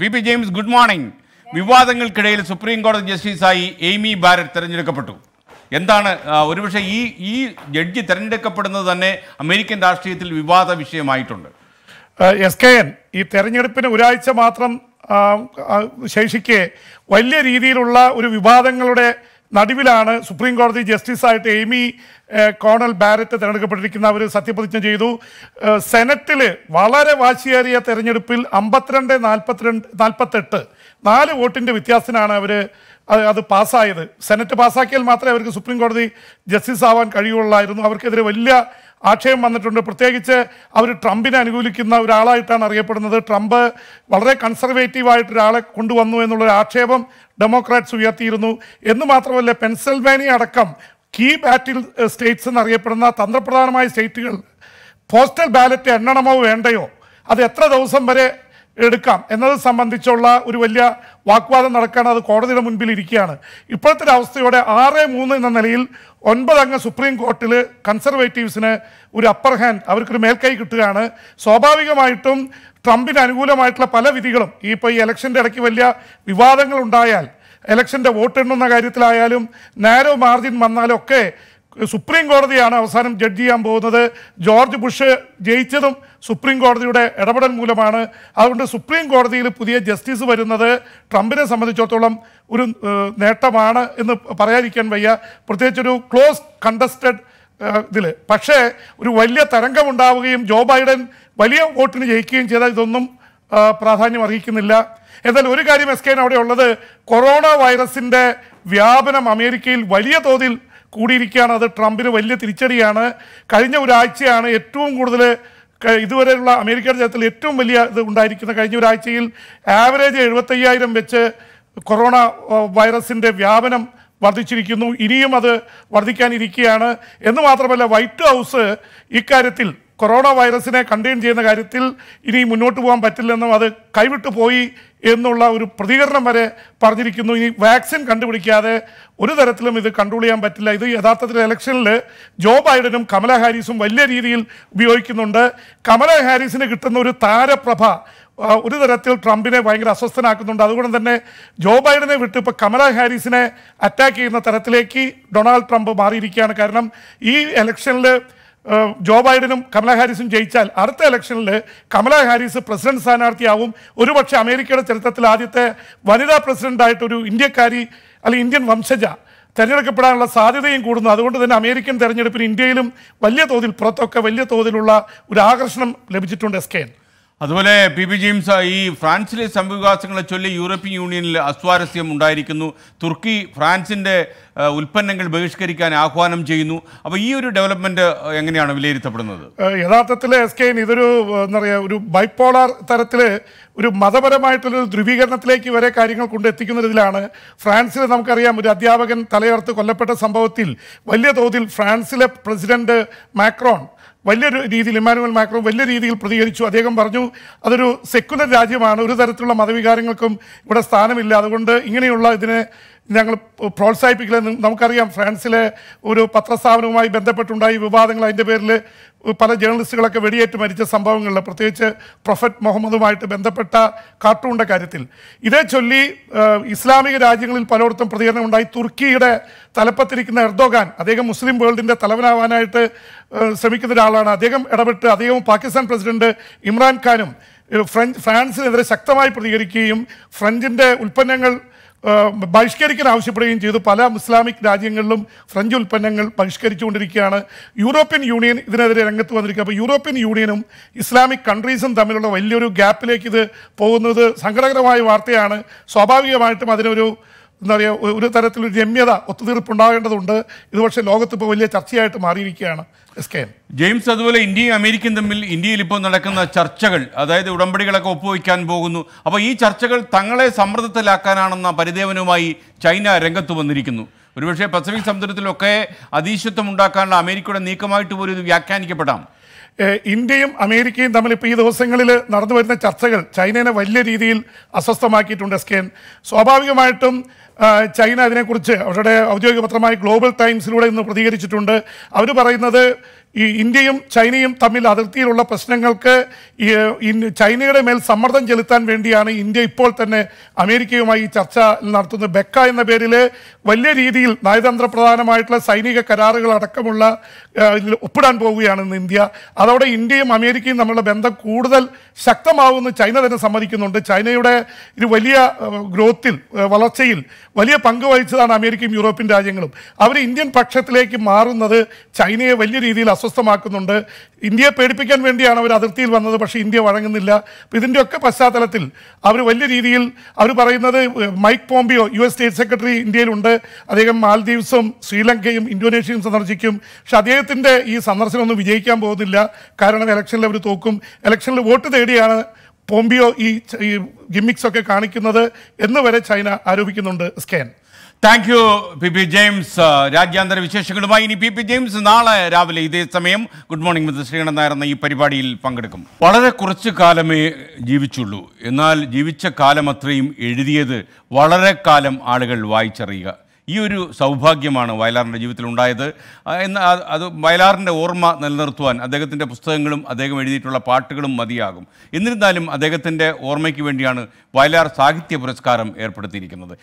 V P James good morning വിവാദങ്ങൾക്കിടയിൽ supreme കോടതി ജസ്റ്റിസായി എയ്മി ബാരറ്റ് തിരഞ്ഞെടുക്കപ്പെട്ടു എന്താണ് ഒരുപക്ഷെ ഈ ഈ ജഡ്ജി തിരഞ്ഞെടുക്കപ്പെടുന്നത് തന്നെ അമേരിക്കൻ രാഷ്ട്രീയത്തിൽ വിവാദ വിഷയമായിട്ടുണ്ട് എസ് കെ എൻ ഈ തെരഞ്ഞെടുപ്പിന് ഒരാഴ്ച മാത്രം ശേഷിക്കെ വലിയ രീതിയിലുള്ള ഒരു വിവാദങ്ങളുടെ നടുവിലാണ് സുപ്രീം കോടതി ജസ്റ്റിസായിട്ട് എമി കോണൽ ബാരറ്റ് തിരഞ്ഞെടുക്കപ്പെട്ടിരിക്കുന്ന അവർ സത്യപ്രതിജ്ഞ ചെയ്തു സെനറ്റിൽ വളരെ വാശിയേറിയ തെരഞ്ഞെടുപ്പിൽ അമ്പത്തിരണ്ട് നാൽപ്പത്തിരണ്ട് നാൽപ്പത്തെട്ട് നാല് വോട്ടിൻ്റെ വ്യത്യാസത്തിനാണ് അവർ അത് പാസ്സായത് സെനറ്റ് പാസ്സാക്കിയാൽ മാത്രമേ അവർക്ക് സുപ്രീം കോടതി ജസ്റ്റിസ് ആവാൻ കഴിയുള്ളായിരുന്നു അവർക്കെതിരെ വലിയ ആക്ഷേപം വന്നിട്ടുണ്ട് പ്രത്യേകിച്ച് അവർ ട്രംപിനെ അനുകൂലിക്കുന്ന ഒരാളായിട്ടാണ് അറിയപ്പെടുന്നത് ട്രംപ് വളരെ കൺസർവേറ്റീവായിട്ട് ഒരാളെ കൊണ്ടുവന്നു എന്നുള്ളൊരു ആക്ഷേപം ഡെമോക്രാറ്റ്സ് ഉയർത്തിയിരുന്നു എന്ന് മാത്രമല്ല പെൻസിൽവാനിയ അടക്കം കീ ബാറ്റിൽ സ്റ്റേറ്റ്സ് എന്നറിയപ്പെടുന്ന തന്ത്രപ്രധാനമായ സ്റ്റേറ്റുകൾ പോസ്റ്റൽ ബാലറ്റ് എണ്ണണമോ വേണ്ടയോ അത് എത്ര ദിവസം വരെ എടുക്കാം എന്നത് സംബന്ധിച്ചുള്ള ഒരു വലിയ വാക്വാദം നടക്കാൻ അത് കോടതിയുടെ മുൻപിൽ ഇരിക്കുകയാണ് ഇപ്പോഴത്തെ ഒരു അവസ്ഥയോടെ ആറ് മൂന്ന് എന്ന നിലയിൽ ഒൻപതംഗ സുപ്രീം കോർട്ടിൽ കൺസർവേറ്റീവ്സിന് ഒരു അപ്പർ ഹാൻഡ് അവർക്കൊരു മേൽക്കൈ കിട്ടുകയാണ് സ്വാഭാവികമായിട്ടും ട്രംപിന് അനുകൂലമായിട്ടുള്ള പല വിധികളും ഈ ഇപ്പോൾ ഈ ഇലക്ഷൻ്റെ ഇടയ്ക്ക് വലിയ വിവാദങ്ങൾ ഉണ്ടായാൽ ഇലക്ഷൻ്റെ വോട്ടെണ്ണുന്ന കാര്യത്തിലായാലും നാരോ മാർജിൻ വന്നാലൊക്കെ സുപ്രീം കോടതിയാണ് അവസാനം ജഡ്ജ് ചെയ്യാൻ പോകുന്നത് ജോർജ് ബുഷ് ജയിച്ചതും സുപ്രീം കോടതിയുടെ ഇടപെടൽ മൂലമാണ് അതുകൊണ്ട് സുപ്രീം കോടതിയിൽ പുതിയ ജസ്റ്റിസ് വരുന്നത് ട്രംപിനെ സംബന്ധിച്ചിടത്തോളം ഒരു നേട്ടമാണ് എന്ന് പറയാതിരിക്കാൻ വയ്യ പ്രത്യേകിച്ചൊരു ക്ലോസ് കണ്ടസ്റ്റഡ് ഇതിൽ പക്ഷേ ഒരു വലിയ തരംഗമുണ്ടാവുകയും ജോ ബൈഡൻ വലിയ വോട്ടിന് ജയിക്കുകയും ചെയ്താൽ ഇതൊന്നും പ്രാധാന്യം അർഹിക്കുന്നില്ല എന്നാൽ ഒരു കാര്യം എസ് കെ അവിടെ ഉള്ളത് കൊറോണ വൈറസിൻ്റെ വ്യാപനം അമേരിക്കയിൽ വലിയ തോതിൽ കൂടിയിരിക്കുകയാണ് അത് ട്രംപിന് വലിയ തിരിച്ചടിയാണ് കഴിഞ്ഞ ഒരാഴ്ചയാണ് ഏറ്റവും കൂടുതൽ ഇതുവരെയുള്ള അമേരിക്കയുടെ ജനത്തിൽ ഏറ്റവും വലിയ ഇത് ഉണ്ടായിരിക്കുന്നത് കഴിഞ്ഞ ഒരാഴ്ചയിൽ ആവറേജ് എഴുപത്തയ്യായിരം വെച്ച് കൊറോണ വൈറസിൻ്റെ വ്യാപനം വർദ്ധിച്ചിരിക്കുന്നു ഇനിയും അത് വർദ്ധിക്കാനിരിക്കുകയാണ് എന്ന് മാത്രമല്ല വൈറ്റ് ഹൗസ് ഇക്കാര്യത്തിൽ കൊറോണ വൈറസിനെ കണ്ടെയ്ൻ ചെയ്യുന്ന കാര്യത്തിൽ ഇനി മുന്നോട്ട് പോകാൻ പറ്റില്ലെന്നും അത് കൈവിട്ടു പോയി എന്നുള്ള ഒരു പ്രതികരണം വരെ പറഞ്ഞിരിക്കുന്നു ഇനി വാക്സിൻ കണ്ടുപിടിക്കാതെ ഒരു തരത്തിലും ഇത് കൺട്രോൾ ചെയ്യാൻ പറ്റില്ല ഇത് യഥാർത്ഥത്തിൽ ഇലക്ഷനിൽ ജോ ബൈഡനും കമല ഹാരിസും വലിയ രീതിയിൽ ഉപയോഗിക്കുന്നുണ്ട് കമല ഹാരിസിന് കിട്ടുന്ന ഒരു താരപ്രഭ ഒരു തരത്തിൽ ട്രംപിനെ ഭയങ്കര അസ്വസ്ഥനാക്കുന്നുണ്ട് അതുകൊണ്ട് തന്നെ ജോ ബൈഡനെ വിട്ട് ഇപ്പോൾ കമല ഹാരിസിനെ അറ്റാക്ക് ചെയ്യുന്ന തരത്തിലേക്ക് ഡൊണാൾഡ് ട്രംപ് മാറിയിരിക്കുകയാണ് കാരണം ഈ ഇലക്ഷനിൽ ജോ ബൈഡനും കമല ഹാരിസും ജയിച്ചാൽ അടുത്ത ഇലക്ഷനിൽ കമല ഹാരിസ് പ്രസിഡന്റ് സ്ഥാനാർത്ഥിയാവും ഒരുപക്ഷെ അമേരിക്കയുടെ ചരിത്രത്തിൽ ആദ്യത്തെ വനിതാ പ്രസിഡന്റായിട്ടൊരു ഇന്ത്യക്കാരി അല്ലെ ഇന്ത്യൻ വംശജ തിരഞ്ഞെടുക്കപ്പെടാനുള്ള സാധ്യതയും കൂടുന്നു അതുകൊണ്ട് തന്നെ അമേരിക്കൻ തെരഞ്ഞെടുപ്പിന് ഇന്ത്യയിലും വലിയ തോതിൽ പുറത്തൊക്കെ വലിയ തോതിലുള്ള ഒരു ആകർഷണം ലഭിച്ചിട്ടുണ്ട് എസ് അതുപോലെ പി പി ജെയിംസ് ഈ ഫ്രാൻസിലെ സംവികാസങ്ങളെ ചൊല്ലി യൂറോപ്യൻ യൂണിയനിൽ അസ്വാരസ്യം ഉണ്ടായിരിക്കുന്നു തുർക്കി ഫ്രാൻസിൻ്റെ ഉൽപ്പന്നങ്ങൾ ബഹിഷ്കരിക്കാൻ ആഹ്വാനം ചെയ്യുന്നു അപ്പോൾ ഈ ഒരു ഡെവലപ്മെൻറ്റ് എങ്ങനെയാണ് വിലയിരുത്തപ്പെടുന്നത് യഥാർത്ഥത്തിൽ എസ് കെ ഇതൊരു എന്താ പറയുക ഒരു ബൈപ്പോളാർ തരത്തിൽ ഒരു മതപരമായിട്ടുള്ള ധ്രുവീകരണത്തിലേക്ക് വരെ കാര്യങ്ങൾ ഇതിലാണ് ഫ്രാൻസിൽ നമുക്കറിയാം ഒരു അധ്യാപകൻ തലയർത്ത് കൊല്ലപ്പെട്ട സംഭവത്തിൽ വലിയ തോതിൽ ഫ്രാൻസിലെ പ്രസിഡന്റ് മാക്രോൺ വലിയ രീതിയിൽ ഇമ്മാനുവൽ മാക്രോൺ വലിയ രീതിയിൽ പ്രതികരിച്ചു അദ്ദേഹം പറഞ്ഞു അതൊരു സെക്കുലർ രാജ്യമാണ് ഒരു തരത്തിലുള്ള മതവികാരങ്ങൾക്കും ഇവിടെ സ്ഥാനമില്ല അതുകൊണ്ട് ഇങ്ങനെയുള്ള ഇതിനെ ഞങ്ങൾ പ്രോത്സാഹിപ്പിക്കില്ലെന്നും നമുക്കറിയാം ഫ്രാൻസിലെ ഒരു പത്രസ്ഥാപനവുമായി ബന്ധപ്പെട്ടുണ്ടായി വിവാദങ്ങൾ അതിൻ്റെ പേരിൽ പല ജേർണലിസ്റ്റുകളൊക്കെ വെടിയേറ്റ് മരിച്ച സംഭവങ്ങളിൽ പ്രത്യേകിച്ച് പ്രൊഫറ്റ് മുഹമ്മദുമായിട്ട് ബന്ധപ്പെട്ട കാർട്ടൂണിൻ്റെ കാര്യത്തിൽ ഇതേ ചൊല്ലി ഇസ്ലാമിക രാജ്യങ്ങളിൽ പലയിടത്തും പ്രതികരണം ഉണ്ടായി തുർക്കിയുടെ തലപ്പത്തിരിക്കുന്ന എർദോഗാൻ അദ്ദേഹം മുസ്ലിം വേൾഡിൻ്റെ തലവനാവാനായിട്ട് ശ്രമിക്കുന്ന ഒരാളാണ് അദ്ദേഹം ഇടപെട്ട് അദ്ദേഹം പാകിസ്ഥാൻ പ്രസിഡന്റ് ഇമ്രാൻഖാനും ഫ്രഞ്ച് ഫ്രാൻസിനെതിരെ ശക്തമായി പ്രതികരിക്കുകയും ഫ്രഞ്ചിൻ്റെ ഉൽപ്പന്നങ്ങൾ ബഹിഷ്കരിക്കാൻ ആവശ്യപ്പെടുകയും ചെയ്തു പല ഇസ്ലാമിക് രാജ്യങ്ങളിലും ഫ്രഞ്ച് ഉൽപ്പന്നങ്ങൾ ബഹിഷ്കരിച്ചുകൊണ്ടിരിക്കുകയാണ് യൂറോപ്യൻ യൂണിയൻ ഇതിനെതിരെ രംഗത്ത് വന്നിരിക്കുക അപ്പോൾ യൂറോപ്യൻ യൂണിയനും ഇസ്ലാമിക് കൺട്രീസും തമ്മിലുള്ള വലിയൊരു ഗ്യാപ്പിലേക്ക് ഇത് പോകുന്നത് സങ്കടകരമായ വാർത്തയാണ് സ്വാഭാവികമായിട്ടും അതിനൊരു എന്താ പറയുക ഒരു തരത്തിലൊരു രമ്യത ഒത്തുതീർപ്പുണ്ടാകേണ്ടതുണ്ട് ഇത് പക്ഷേ ലോകത്ത് ഇപ്പോൾ വലിയ ചർച്ചയായിട്ട് മാറിയിരിക്കുകയാണ് എസ് കെ ജെയിംസ് അതുപോലെ ഇന്ത്യയും അമേരിക്കയും തമ്മിൽ ഇന്ത്യയിൽ ഇപ്പോൾ നടക്കുന്ന ചർച്ചകൾ അതായത് ഉടമ്പടികളൊക്കെ ഒപ്പുവയ്ക്കാൻ പോകുന്നു അപ്പോൾ ഈ ചർച്ചകൾ തങ്ങളെ സമ്മർദ്ദത്തിലാക്കാനാണെന്ന പരിദേവനുമായി ചൈന രംഗത്ത് വന്നിരിക്കുന്നു ഒരുപക്ഷെ പസഫിക് സമുദ്രത്തിലൊക്കെ അതീശത്വം ഉണ്ടാക്കാനുള്ള അമേരിക്കയുടെ നീക്കമായിട്ട് പോലും ഇത് വ്യാഖ്യാനിക്കപ്പെടാം ഇന്ത്യയും അമേരിക്കയും തമ്മിൽ ഇപ്പോൾ ഈ ദിവസങ്ങളിൽ നടന്നു വരുന്ന ചർച്ചകൾ ചൈനയെ വലിയ രീതിയിൽ അസ്വസ്ഥമാക്കിയിട്ടുണ്ട് സ്കെൻ സ്വാഭാവികമായിട്ടും ചൈന അതിനെക്കുറിച്ച് അവരുടെ ഔദ്യോഗിക പത്രമായ ഗ്ലോബൽ ടൈംസിലൂടെ ഇന്ന് പ്രതികരിച്ചിട്ടുണ്ട് അവർ പറയുന്നത് ഈ ഇന്ത്യയും ചൈനയും തമ്മിൽ അതിർത്തിയിലുള്ള പ്രശ്നങ്ങൾക്ക് ചൈനയുടെ മേൽ സമ്മർദ്ദം ചെലുത്താൻ വേണ്ടിയാണ് ഇന്ത്യ ഇപ്പോൾ തന്നെ അമേരിക്കയുമായി ചർച്ച നടത്തുന്നത് ബെക്ക എന്ന പേരിൽ വലിയ രീതിയിൽ നയതന്ത്ര പ്രധാനമായിട്ടുള്ള സൈനിക കരാറുകൾ അടക്കമുള്ള ഒപ്പിടാൻ പോവുകയാണ് ഇന്ന് ഇന്ത്യ അതോടെ ഇന്ത്യയും അമേരിക്കയും തമ്മിലുള്ള ബന്ധം കൂടുതൽ ശക്തമാവുമെന്ന് ചൈന തന്നെ സമ്മതിക്കുന്നുണ്ട് ചൈനയുടെ ഒരു വലിയ ഗ്രോത്തിൽ വളർച്ചയിൽ വലിയ പങ്ക് വഹിച്ചതാണ് അമേരിക്കയും യൂറോപ്യൻ രാജ്യങ്ങളും അവർ ഇന്ത്യൻ പക്ഷത്തിലേക്ക് മാറുന്നത് ചൈനയെ വലിയ രീതിയിൽ അസ്വസ്ഥമാക്കുന്നുണ്ട് ഇന്ത്യയെ പേടിപ്പിക്കാൻ വേണ്ടിയാണ് അവർ അതിർത്തിയിൽ വന്നത് പക്ഷേ ഇന്ത്യ വഴങ്ങുന്നില്ല ഇതിൻ്റെയൊക്കെ പശ്ചാത്തലത്തിൽ അവർ വലിയ രീതിയിൽ അവർ പറയുന്നത് Mike Pompeo U S state secretary ഇന്ത്യയിലുണ്ട് അദ്ദേഹം മാൽദ്വീപ്സും ശ്രീലങ്കയും ഇന്തോനേഷ്യയും സന്ദർശിക്കും പക്ഷെ അദ്ദേഹത്തിൻ്റെ ഈ സന്ദർശനമൊന്നും വിജയിക്കാൻ പോകുന്നില്ല കാരണം ഇലക്ഷനിൽ അവർ തോക്കും ഇലക്ഷനിൽ വോട്ട് തേടിയാണ് പോംബിയോ ഈ ഗിമ്മിക്സ് ഒക്കെ കാണിക്കുന്നത് എന്ന് വരെ ചൈന ആരോപിക്കുന്നുണ്ട് സ്കാൻ thank you P P James രാജ്യാന്തര വിശേഷങ്ങളുമായി ഇനി പി പി ജെയിംസ് നാളെ രാവിലെ ഇതേ സമയം good morning mister Sreekandan Nair എന്ന ഈ പരിപാടിയിൽ പങ്കെടുക്കും വളരെ കുറച്ച് കാലമേ ജീവിച്ചുള്ളൂ എന്നാൽ ജീവിച്ച കാലം അത്രയും എഴുതിയത് വളരെ കാലം ആളുകൾ വായിച്ചറിയുക ഈ ഒരു സൗഭാഗ്യമാണ് വയലാറിൻ്റെ ജീവിതത്തിൽ ഉണ്ടായത് എന്ന അത് വയലാറിൻ്റെ ഓർമ്മ നിലനിർത്തുവാൻ അദ്ദേഹത്തിൻ്റെ പുസ്തകങ്ങളും അദ്ദേഹം എഴുതിയിട്ടുള്ള പാട്ടുകളും മതിയാകും എന്നിരുന്നാലും അദ്ദേഹത്തിൻ്റെ ഓർമ്മയ്ക്ക് വേണ്ടിയാണ് വയലാർ സാഹിത്യ പുരസ്കാരം ഏർപ്പെടുത്തിയിരിക്കുന്നത്